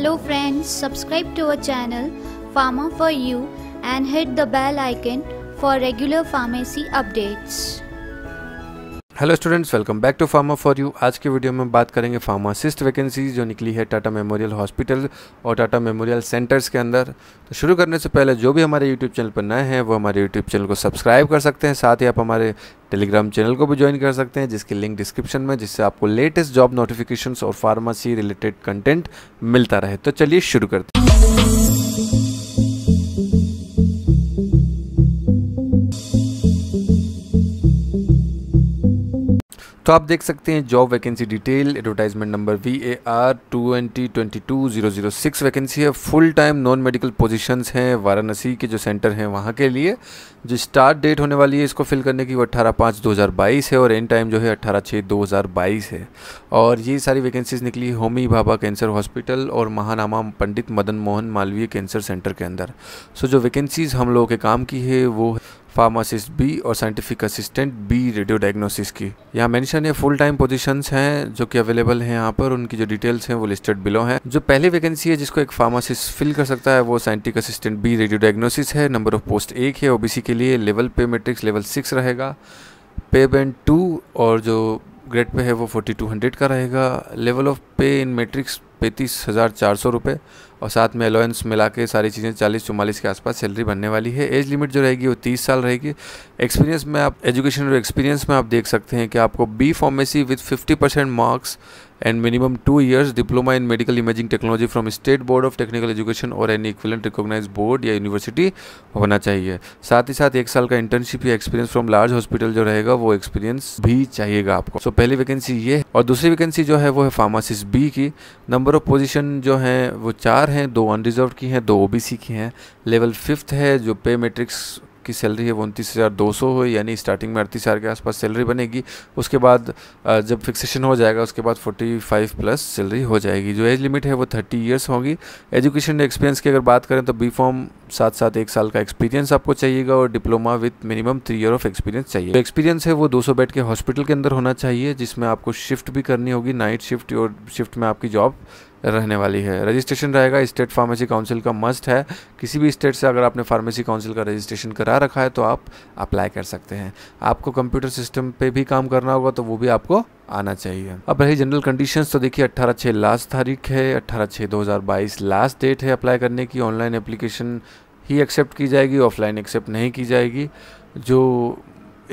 Hello friends, subscribe to our channel Pharma for You and hit the bell icon for regular pharmacy updates. Hello students welcome back to pharma for you आज के video में बात करेंगे pharmacist vacancy जो निकली है Tata memorial hospital और Tata memorial centres के अंदर तो शुरू करने से पहले जो भी हमारे यूट्यूब चैनल पर नए हैं वो हमारे यूट्यूब चैनल को सब्सक्राइब कर सकते हैं साथ ही आप हमारे टेलीग्राम चैनल को भी ज्वाइन कर सकते हैं जिसकी लिंक डिस्क्रिप्शन में जिससे आपको लेटेस्ट जॉब नोटिफिकेशन और फार्मासी रिलेटेड कंटेंट मिलता रहे तो चलिए शुरू करते हैं तो आप देख सकते हैं job vacancy detail advertisement number V A R twenty twenty two zero zero six vacancy है full time non medical positions हैं वाराणसी के जो सेंटर हैं वहाँ के लिए जो स्टार्ट डेट होने वाली है इसको फिल करने की वो अट्ठारह पाँच दो हज़ार बाईस है और एंड टाइम जो है अट्ठारह छः दो हज़ार बाईस है और ये सारी वैकेंसीज़ निकली होमी भाभा कैंसर हॉस्पिटल और महानामा पंडित मदन मोहन मालवीय कैंसर सेंटर के अंदर सो जो वैकेंसीज़ हम लोगों के काम की है वो फार्मासिस्ट बी और scientific assistant B radio diagnosis की यहाँ मेंशन है फुल टाइम पोजीशंस हैं जो कि अवेलेबल हैं यहाँ पर उनकी जो डिटेल्स हैं वो लिस्टेड बिलो हैं जो पहली वैकेंसी है जिसको एक फार्मासिस्ट फिल कर सकता है वो scientific assistant B radio diagnosis है नंबर ऑफ पोस्ट एक है ओ के लिए लेवल पे मेट्रिक्स लेवल सिक्स रहेगा पे बैंड टू और जो ग्रेड पे है वो फोर्टी टू हंड्रेड का रहेगा लेवल ऑफ पे इन मेट्रिक्स पैंतीस हज़ार चार सौ रुपये और साथ में अलाउंस मिला के सारी चीज़ें चालीस चौवालीस के आसपास सैलरी बनने वाली है एज लिमिट जो रहेगी वो तीस साल रहेगी एक्सपीरियंस में आप एजुकेशन और एक्सपीरियंस में आप देख सकते हैं कि आपको B pharmacy with fifty percent marks and minimum two years diploma in medical imaging technology from state board of technical education और एनी इक्विलेंट रिकोगनाइज बोर्ड या यूनिवर्सिटी होना चाहिए साथ ही साथ एक साल का इंटर्नशिप या एक्सपीरियंस फ्रॉम लार्ज हॉस्पिटल जो रहेगा वो एक्सपीरियंस भी चाहिएगा आपको सो so, पहली वैकेंसी ये और दूसरी वैकेंसी जो है वो है फार्मासिस्ट बी की नंबर नंबर ऑफ़ पोजीशन जो हैं वो चार हैं दो अनरिजर्व की हैं दो ओबीसी की हैं लेवल फिफ्थ है जो पे मैट्रिक्स की सैलरी है वो उनतीस हज़ार दो सौ हो यानी स्टार्टिंग में अड़तीस हज़ार के आसपास सैलरी बनेगी उसके बाद जब फिक्सेशन हो जाएगा उसके बाद फोर्टी फाइव प्लस सैलरी हो जाएगी जो एज लिमिट है वो थर्टी ईयर्स होगी एजुकेशन एक्सपीरियंस की अगर बात करें तो बी फॉर्म साथ साथ एक साल का एक्सपीरियंस आपको चाहिएगा और diploma with minimum three year of experience चाहिए एक्सपीरियंस है वो दो सौ बेड के हॉस्पिटल के अंदर होना चाहिए जिसमें आपको शिफ्ट भी करनी होगी नाइट शिफ्ट और शिफ्ट में आपकी जॉब रहने वाली है रजिस्ट्रेशन रहेगा स्टेट फार्मेसी काउंसिल का मस्ट है किसी भी स्टेट से अगर आपने फार्मेसी काउंसिल का रजिस्ट्रेशन करा रखा है तो आप अप्लाई कर सकते हैं आपको कंप्यूटर सिस्टम पे भी काम करना होगा तो वो भी आपको आना चाहिए अब रही जनरल कंडीशंस तो देखिए 18 छः लास्ट तारीख है 18 छः 2022 लास्ट डेट है अप्लाई करने की ऑनलाइन एप्लीकेशन ही एक्सेप्ट की जाएगी ऑफलाइन एक्सेप्ट नहीं की जाएगी जो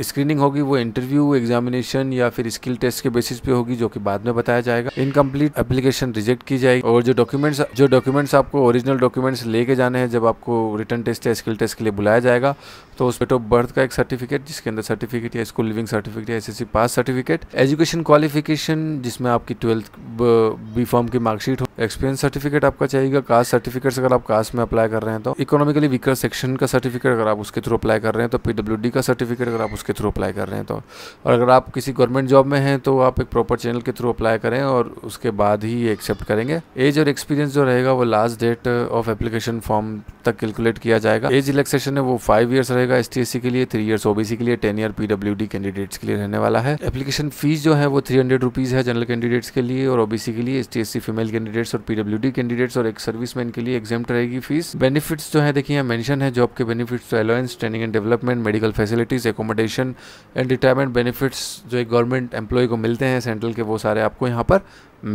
स्क्रीनिंग होगी वो इंटरव्यू एग्जामिनेशन या फिर स्किल टेस्ट के बेसिस पे होगी जो कि बाद में बताया जाएगा इनकम्प्लीट एप्लीकेशन रिजेक्ट की जाएगी और जो डॉक्यूमेंट्स जो डॉक्यूमेंट्स आपको ओरिजिनल डॉक्यूमेंट्स लेके जाने हैं जब आपको रिटर्न टेस्ट या स्किल टेस्ट के लिए बुलाया जाएगा तो उस डेट ऑफ बर्थ का एक सर्टिफिकेट जिसके अंदर सर्टिफिकेट या स्कूल लिविंग सर्टिफिकेट या S pass certificate education qualification जिसमें आपकी ट्वेल्थ बी फॉर्म की मार्कशीट हो एक्सपीरियंस सर्टिफिकेट आपका चाहिएगा कास्ट सर्टिफिकेट अगर आप कास्ट में अप्लाई कर रहे हैं तो इकोनॉमिकली वीकर सेक्शन का सर्टिफिकेट अगर आप उसके थ्रू अप्लाई कर रहे हैं तो पीडब्ल्यू का सर्टिफिकेट अगर आप उसके उसके थ्रू अप्लाई कर रहे हैं तो और अगर आप किसी गवर्नमेंट जॉब में हैं तो आप एक प्रॉपर चैनल के थ्रू अप्लाई करें और उसके बाद ही ये एक्सेप्ट करेंगे एज और एक्सपीरियंस जो रहेगा वो last date of application form तक कैलकुलेट किया जाएगा एज रिलेक्सेशन है वो फाइव ईयर्स रहेगा एस के लिए थ्री ईयर्स ओबीसी के लिए टेन ईयर पीडब्ल्यू कैंडिडेट्स के लिए रहने वाला है एप्लीकेशन फीस जो है वो थ्री हंड्रेड रुपीज़ है जनरल कैंडिडेट्स के लिए और ओबीसी के लिए एस फीमेल कैंडिडेट्स और पीडब्ल्यू कैंडिडेट्स और एक सर्विसमैन के लिए एग्जाम रहेगी फीस बेनिफिट्स जो है देखिए मैं है जॉब के benefits allowance training and development medical facilities accommodation pension and retirement benefits जो एक गवर्नमेंट एम्प्लॉय को मिलते हैं सेंट्रल के वो सारे आपको यहाँ पर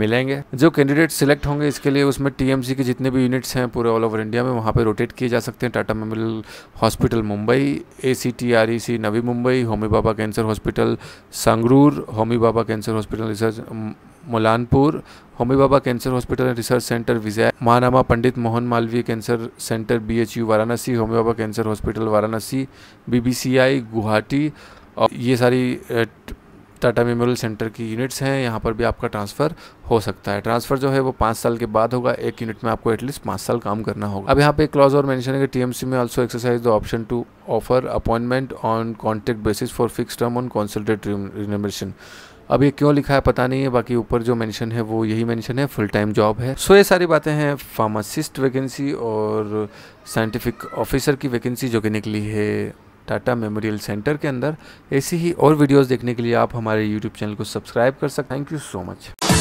मिलेंगे जो कैंडिडेट सिलेक्ट होंगे इसके लिए उसमें टीएमसी के जितने भी यूनिट्स हैं पूरे ऑल ओवर इंडिया में वहाँ पर रोटेट किए जा सकते हैं Tata memorial hospital Mumbai A C T R E C Navi Mumbai Homi Bhabha cancer hospital Sangrur Homi Bhabha cancer hospital research Mullanpur Homi Bhabha cancer hospital and research centre Vijay Mahanama Pandit Mohan Malaviya cancer centre BHU Varanasi Homi Bhabha cancer hospital Varanasi BBCI Guwahati और ये सारी टाटा मेमोरियल सेंटर की यूनिट्स हैं यहाँ पर भी आपका ट्रांसफ़र हो सकता है ट्रांसफ़र जो है वो पाँच साल के बाद होगा एक यूनिट में आपको एटलीस्ट पाँच साल काम करना होगा अब यहाँ पे क्लॉज और मेंशन है कि टीएमसी में also exercise the option to offer appointment on contract basis for fix term on consolidated remuneration अब ये क्यों लिखा है पता नहीं है बाकी ऊपर जो मेंशन है वो यही मेंशन है फुल टाइम जॉब है सो ये सारी बातें हैं फार्मासिस्ट वैकेंसी और साइंटिफिक ऑफिसर की वैकेंसी जो कि निकली है टाटा मेमोरियल सेंटर के अंदर ऐसी ही और वीडियोस देखने के लिए आप हमारे यूट्यूब चैनल को सब्सक्राइब कर सकते हैं थैंक यू सो मच